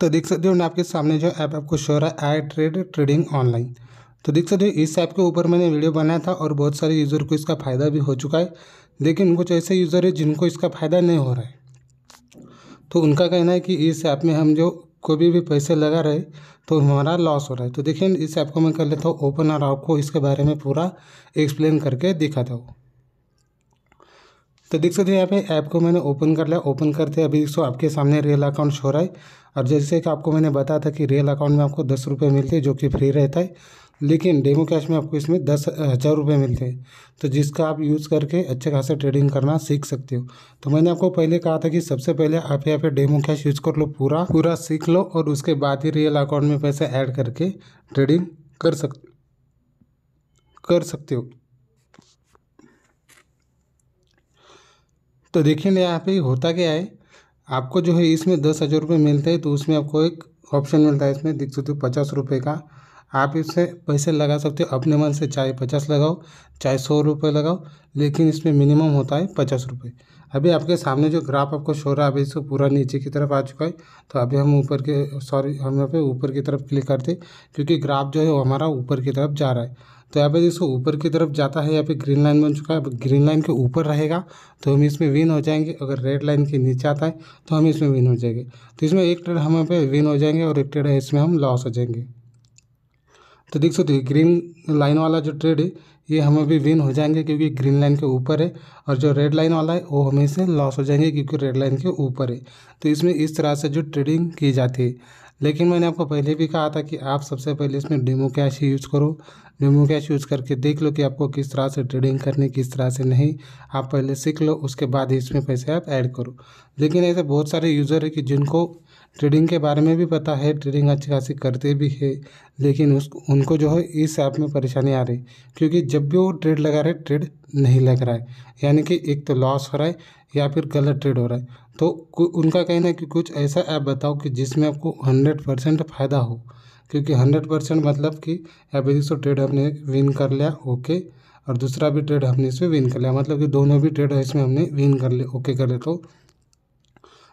तो देख सकते हो आपके सामने जो ऐप आपको शो रहा है आई ट्रेड ट्रेडिंग ऑनलाइन तो देख सकते हो इस ऐप के ऊपर मैंने वीडियो बनाया था और बहुत सारे यूज़र को इसका फ़ायदा भी हो चुका है लेकिन कुछ ऐसे यूज़र है जिनको इसका फ़ायदा नहीं हो रहा है तो उनका कहना है कि इस ऐप में हम जो कोई भी, भी पैसे लगा रहे तो हमारा लॉस हो रहा है तो देखिए इस ऐप को मैं कर लेता हूँ ओपन और आपको इसके बारे में पूरा एक्सप्लेन करके दिखाता हूँ तो देख सकते हैं यहाँ पे ऐप को मैंने ओपन कर लिया ओपन करते अभी इसको आपके सामने रियल अकाउंट शो रहा है और जैसे कि आपको मैंने बताया था कि रियल अकाउंट में आपको दस रुपये मिलते हैं जो कि फ्री रहता है लेकिन डेमो कैश में आपको इसमें दस हज़ार रुपये मिलते हैं तो जिसका आप यूज़ करके अच्छे खासे ट्रेडिंग करना सीख सकते हो तो मैंने आपको पहले कहा था कि सबसे पहले आप यहाँ पे डेमो कैश यूज़ कर लो पूरा पूरा सीख लो और उसके बाद ही रियल अकाउंट में पैसे ऐड करके ट्रेडिंग कर सकते कर सकते हो तो देखिए ना यहाँ पे होता क्या है आपको जो है इसमें दस हज़ार रुपये मिलते हैं तो उसमें आपको एक ऑप्शन मिलता है इसमें देख सकते हो पचास रुपये का आप इससे पैसे लगा सकते हो अपने मन से चाहे पचास लगाओ चाहे सौ रुपये लगाओ लेकिन इसमें मिनिमम होता है पचास रुपये अभी आपके सामने जो ग्राफ आपको शो रहा है अभी इसको पूरा नीचे की तरफ आ चुका है तो अभी हम ऊपर के सॉरी हम यहाँ पे ऊपर की तरफ क्लिक करते क्योंकि ग्राफ जो है वो हमारा ऊपर की तरफ जा रहा है तो यहाँ पे जिसको ऊपर की तरफ जाता है यहाँ पे ग्रीन लाइन बन चुका है अब ग्रीन लाइन के ऊपर रहेगा तो हम इसमें विन हो जाएंगे अगर रेड लाइन के नीचे आता है तो हम इसमें विन हो जाएंगे तो इसमें एक ट्रेड हम यहाँ पे विन हो जाएंगे और एक ट्रेड इसमें हम लॉस हो जाएंगे तो देख सकते हो ग्रीन लाइन वाला जो ट्रेड है ये हम अभी विन हो जाएंगे क्योंकि ग्रीन लाइन के ऊपर है और जो रेड लाइन वाला है वो हमें से लॉस हो जाएंगे क्योंकि रेड लाइन के ऊपर है तो इसमें इस तरह से जो ट्रेडिंग की जाती है लेकिन मैंने आपको पहले भी कहा था कि आप सबसे पहले इसमें डेमो कैश ही यूज़ करो डेमो कैश यूज़ करके देख लो कि आपको किस तरह से ट्रेडिंग करनी किस तरह से नहीं आप पहले सीख लो उसके बाद इसमें पैसे आप ऐड करो लेकिन ऐसे बहुत सारे यूज़र है कि जिनको ट्रेडिंग के बारे में भी पता है ट्रेडिंग अच्छी खासी करते भी है लेकिन उस उनको जो है इस ऐप में परेशानी आ रही क्योंकि जब भी वो ट्रेड लगा रहे ट्रेड नहीं लग रहा है यानी कि एक तो लॉस हो रहा है या फिर गलत ट्रेड हो रहा है तो उनका कहना है कि कुछ ऐसा ऐप बताओ कि जिसमें आपको हंड्रेड परसेंट फ़ायदा हो क्योंकि हंड्रेड परसेंट मतलब कि अब एक सौ ट्रेड हमने विन कर लिया ओके और दूसरा भी ट्रेड हमने इसमें विन कर लिया मतलब कि दोनों भी ट्रेड इसमें हमने विन कर लिया ओके कर लिया तो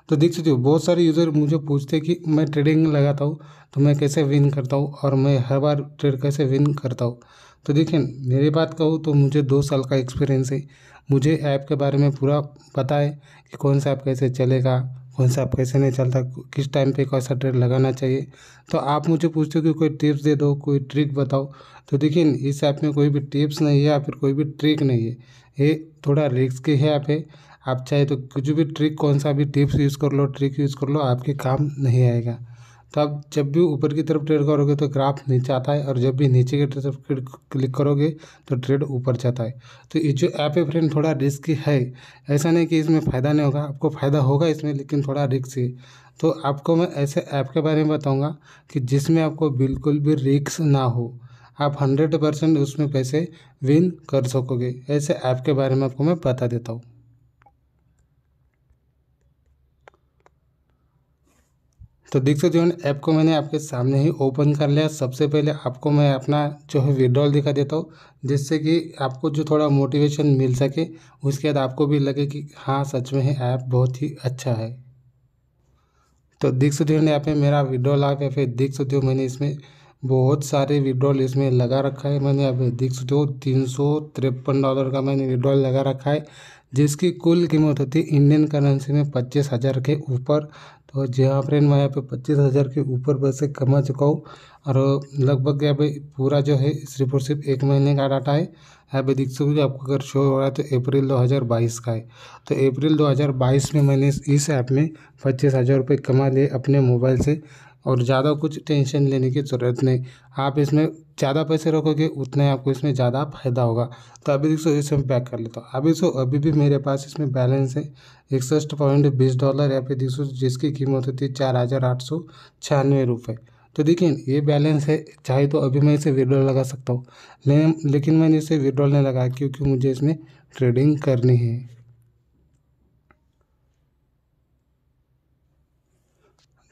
तो देख सकते हो बहुत सारे यूज़र मुझे पूछते कि मैं ट्रेडिंग लगाता हूँ तो मैं कैसे विन करता हूँ और मैं हर बार ट्रेड कैसे विन करता हूँ तो देखिए मेरी बात कहूँ तो मुझे दो साल का एक्सपीरियंस है मुझे ऐप के बारे में पूरा पता है कि कौन सा ऐप कैसे चलेगा कौन सा ऐप कैसे नहीं चलता किस टाइम पे सा ट्रेड लगाना चाहिए तो आप मुझे पूछते हो कि कोई टिप्स दे दो कोई ट्रिक बताओ तो देखिए इस ऐप में कोई भी टिप्स नहीं है या फिर कोई भी ट्रिक नहीं है ये थोड़ा रिस्क के है ऐप है आप चाहे तो कुछ भी ट्रिक कौन सा भी टिप्स यूज़ कर लो ट्रिक यूज़ कर लो आपके काम नहीं आएगा तो आप जब भी ऊपर की तरफ ट्रेड करोगे तो ग्राफ नीचे आता है और जब भी नीचे की तरफ क्लिक करोगे तो ट्रेड ऊपर जाता है तो ये जो ऐप है फ्रेंड थोड़ा रिस्क है ऐसा नहीं कि इसमें फ़ायदा नहीं होगा आपको फ़ायदा होगा इसमें लेकिन थोड़ा रिस्क है तो आपको मैं ऐसे ऐप के बारे में बताऊँगा कि जिसमें आपको बिल्कुल भी रिक्स ना हो आप हंड्रेड परसेंट उसमें पैसे विन कर सकोगे ऐसे ऐप के बारे में आपको मैं बता देता हूँ तो देख सकते हो ऐप को मैंने आपके सामने ही ओपन कर लिया सबसे पहले आपको मैं अपना जो है विड्रॉल दिखा देता हूँ जिससे कि आपको जो थोड़ा मोटिवेशन मिल सके उसके बाद आपको भी लगे कि हाँ सच में है ऐप बहुत ही अच्छा है तो देख सकते हो यहाँ पे मेरा विड्रॉल आप या फिर देख सकते हो मैंने इसमें बहुत सारे विड्रॉल इसमें लगा रखा है मैंने अब देख सकते हो तीन सौ तिरपन डॉलर का मैंने विड्रॉल लगा रखा है जिसकी कुल कीमत होती है इंडियन करेंसी में पच्चीस हज़ार के ऊपर तो जी हाँ फ्रेंड मैं यहाँ पे पच्चीस हज़ार के ऊपर पैसे कमा चुका हूँ और लगभग यहाँ पे पूरा जो है सिर्फ और सिर्फ एक महीने का डाटा है यहाँ पे दिख सकूँगी आपको अगर शो हो रहा है तो अप्रैल 2022 का है तो अप्रैल 2022 में मैंने इस ऐप में पच्चीस हज़ार रुपये कमा लिए अपने मोबाइल से और ज़्यादा कुछ टेंशन लेने की ज़रूरत नहीं आप इसमें ज़्यादा पैसे रखोगे उतने आपको इसमें ज़्यादा फायदा होगा तो अभी देखो इसमें पैक कर लेता हूँ अभी सो अभी भी मेरे पास इसमें बैलेंस है इकसठ पॉइंट बीस डॉलर या फिर देखो जिसकी कीमत होती है चार हज़ार आठ सौ छियानवे रुपये तो देखिए ये बैलेंस है चाहे तो अभी मैं इसे विड्रॉल लगा सकता हूँ लेकिन मैंने इसे विड्रॉल नहीं लगाया क्योंकि मुझे इसमें ट्रेडिंग करनी है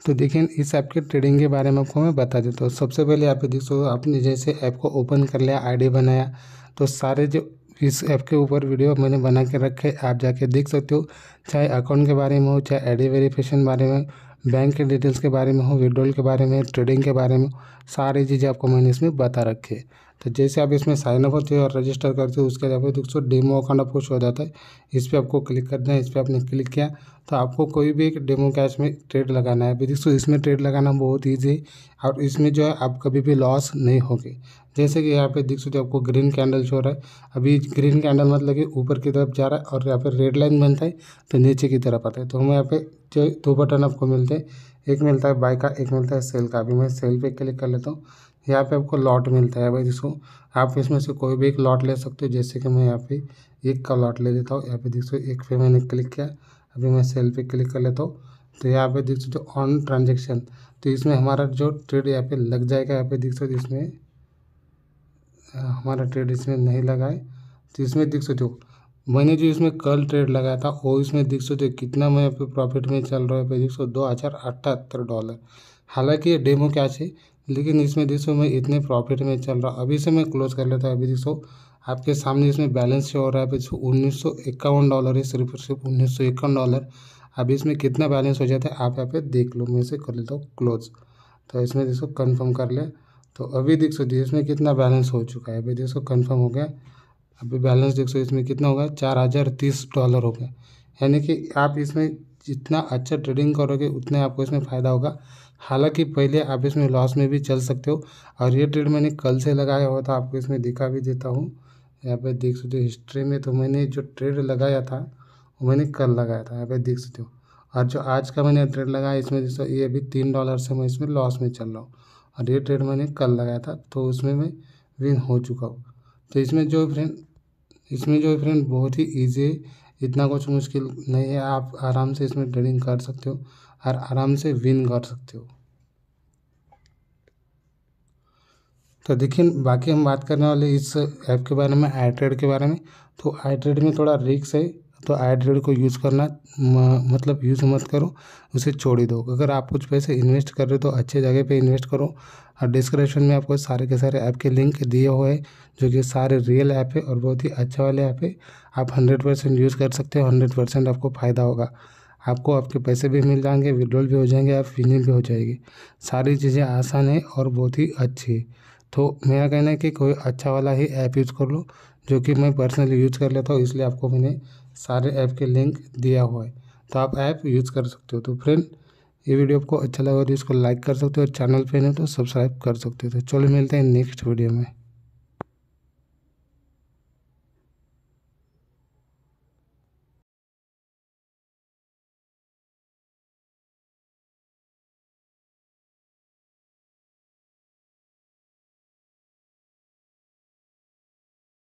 तो देखिए इस ऐप के ट्रेडिंग के बारे में आपको मैं बता देता हूँ सबसे पहले आप देख सको आपने जैसे ऐप को ओपन कर लिया आईडी बनाया तो सारे जो इस ऐप के ऊपर वीडियो मैंने बना के रखे आप जाके देख सकते हो चाहे अकाउंट के बारे में हो चाहे आई डी वेरिफिकेशन बारे में बैंक के डिटेल्स के बारे में हो विड्रोल के बारे में ट्रेडिंग के बारे में सारी चीज़ें आपको मैंने इसमें बता रखी है तो जैसे आप इसमें साइन अप होते हो और रजिस्टर करते हो उसके बाद दोस्तों डेमो अकाउंट आपको शो हो जाता है इस पर आपको क्लिक करना है इस पर आपने क्लिक किया तो आपको कोई भी एक डेमो कैश में ट्रेड लगाना है अभी दोस्तों इसमें ट्रेड लगाना बहुत ईजी है और इसमें जो है आप कभी भी लॉस नहीं होगी जैसे कि यहाँ पे देख सकते हो आपको ग्रीन कैंडल शो रहा है अभी ग्रीन कैंडल मतलब कि ऊपर की तरफ जा रहा है और यहाँ पे रेड लाइन बनता है तो नीचे की तरफ आता है तो हमें यहाँ पे जो दो बटन आपको मिलते हैं एक मिलता है बाइक का एक मिलता है सेल का अभी मैं सेल पे क्लिक कर लेता हूँ यहाँ पे आपको लॉट मिलता है भाई जिसको आप इसमें से कोई भी एक लॉट ले सकते हो जैसे कि मैं यहाँ पे एक का लॉट ले लेता हूँ यहाँ पे देख सो एक पे मैंने क्लिक किया अभी मैं सेल पे क्लिक कर लेता हूँ तो यहाँ पे देख सो ऑन ट्रांजेक्शन तो इसमें हमारा जो ट्रेड यहाँ पे लग जाएगा यहाँ पे देख सो इसमें हमारा ट्रेड इसमें नहीं लगाए तो इसमें देख सकते हो मैंने जो इसमें कल ट्रेड लगाया था वो इसमें देख सकते हो कितना मैं पे प्रॉफिट में चल रहा है देख सौ दो हज़ार अठहत्तर डॉलर हालांकि ये डेमो क्या है लेकिन इसमें देख सो मैं इतने प्रॉफिट में चल रहा अभी से मैं क्लोज कर लेता अभी देख सो आपके सामने इसमें बैलेंस शो हो रहा है उन्नीस सौ इक्यावन डॉलर है सिर्फ सिर्फ उन्नीस सौ इक्यावन डॉलर अभी इसमें कितना बैलेंस हो जाता है आप यहाँ पे देख लो मैं इसे कर लेता हूँ क्लोज तो इसमें देखो कंफर्म कर लें तो अभी देख सकते इसमें कितना बैलेंस हो चुका है अभी देखो कन्फर्म हो गया अभी बैलेंस देख सो इसमें कितना हो गया चार हज़ार तीस डॉलर हो गया यानी कि आप इसमें जितना अच्छा ट्रेडिंग करोगे उतना आपको इसमें फ़ायदा होगा हालांकि पहले आप इसमें लॉस में भी चल सकते हो और ये ट्रेड मैंने कल से लगाया हुआ था आपको इसमें दिखा भी देता हूँ यहाँ पर देख सकते हो हिस्ट्री में तो मैंने जो ट्रेड लगाया था वो मैंने कल लगाया था यहाँ पर देख सकते हो और जो आज का मैंने ट्रेड लगाया इसमें जैसे ये अभी तीन डॉलर से मैं इसमें लॉस में चल रहा हूँ और ये ट्रेड मैंने कल लगाया था तो उसमें मैं विन हो चुका हूँ तो इसमें जो फ्रेंड इसमें जो फ्रेंड बहुत ही ईजी है इतना कुछ मुश्किल नहीं है आप आराम से इसमें ट्रेडिंग कर सकते हो और आराम से विन कर सकते हो तो देखिए बाकी हम बात करने वाले इस ऐप के बारे में आई ट्रेड के बारे में तो आई ट्रेड में थोड़ा रिक्स है तो आईड्रेड को यूज़ करना मतलब यूज़ मत करो उसे छोड़ ही दो अगर आप कुछ पैसे इन्वेस्ट कर रहे हो तो अच्छे जगह पे इन्वेस्ट करो और डिस्क्रिप्शन में आपको सारे के सारे ऐप के लिंक दिए हुए हैं जो कि सारे रियल ऐप है और बहुत ही अच्छे वाले ऐप है आप हंड्रेड परसेंट यूज़ कर सकते हो हंड्रेड परसेंट आपको फ़ायदा होगा आपको आपके पैसे भी मिल जाएंगे विड्रॉल भी हो जाएंगे आप फिनिंग भी हो जाएगी सारी चीज़ें आसान है और बहुत ही अच्छी है तो मेरा कहना है कि कोई अच्छा वाला ही ऐप यूज़ कर लो जो कि मैं पर्सनली यूज़ कर लेता हूँ इसलिए आपको मैंने सारे ऐप के लिंक दिया हुआ है तो आप ऐप यूज़ कर सकते हो तो फ्रेंड ये वीडियो आपको अच्छा लगा तो इसको लाइक कर सकते हो और चैनल पर नहीं तो सब्सक्राइब कर सकते हो तो चलो मिलते हैं नेक्स्ट वीडियो में